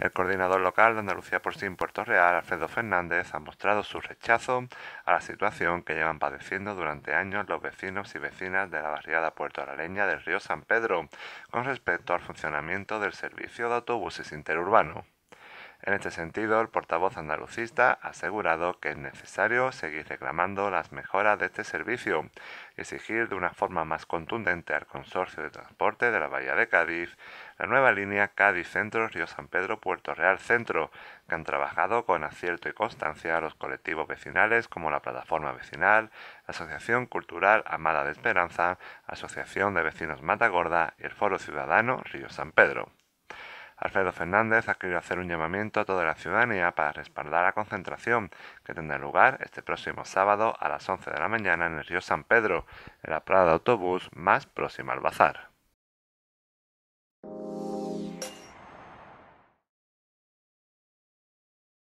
El coordinador local de Andalucía por sí en Puerto Real, Alfredo Fernández, ha mostrado su rechazo a la situación que llevan padeciendo durante años los vecinos y vecinas de la barriada puertoraleña del río San Pedro con respecto al funcionamiento del servicio de autobuses interurbano. En este sentido, el portavoz andalucista ha asegurado que es necesario seguir reclamando las mejoras de este servicio y exigir de una forma más contundente al Consorcio de Transporte de la Bahía de Cádiz la nueva línea Cádiz Centro, Río San Pedro, Puerto Real Centro, que han trabajado con acierto y constancia a los colectivos vecinales como la Plataforma Vecinal, la Asociación Cultural Amada de Esperanza, Asociación de Vecinos Matagorda y el Foro Ciudadano Río San Pedro. Alfredo Fernández ha querido hacer un llamamiento a toda la ciudadanía para respaldar la concentración que tendrá lugar este próximo sábado a las 11 de la mañana en el río San Pedro, en la Prada de autobús más próxima al bazar.